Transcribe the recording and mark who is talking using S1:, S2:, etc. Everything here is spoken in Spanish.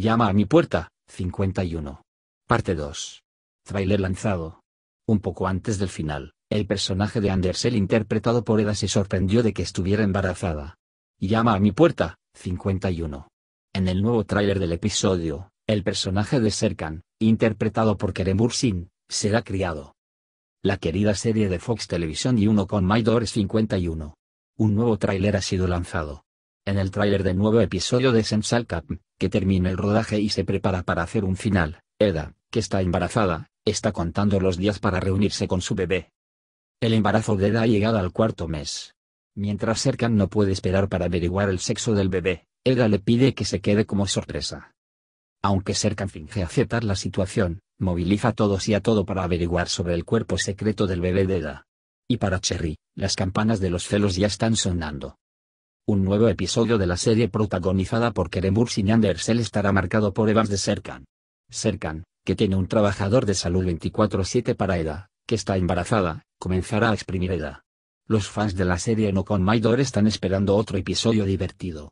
S1: Llama a mi puerta, 51. Parte 2. Trailer lanzado. Un poco antes del final, el personaje de Andersel interpretado por Eda se sorprendió de que estuviera embarazada. Llama a mi puerta, 51. En el nuevo tráiler del episodio, el personaje de Serkan, interpretado por Kerem Bursin, será criado. La querida serie de Fox Television y uno con My Doors 51. Un nuevo tráiler ha sido lanzado. En el tráiler del nuevo episodio de Sensal Cap, que termina el rodaje y se prepara para hacer un final, Eda, que está embarazada, está contando los días para reunirse con su bebé. El embarazo de Eda ha llegado al cuarto mes. Mientras Serkan no puede esperar para averiguar el sexo del bebé, Eda le pide que se quede como sorpresa. Aunque Serkan finge aceptar la situación, moviliza a todos y a todo para averiguar sobre el cuerpo secreto del bebé de Eda. Y para Cherry, las campanas de los celos ya están sonando. Un nuevo episodio de la serie protagonizada por Kerem Bursin y Andersel estará marcado por Evans de Serkan. Serkan, que tiene un trabajador de salud 24-7 para Eda, que está embarazada, comenzará a exprimir Eda. Los fans de la serie No Con Maidor están esperando otro episodio divertido.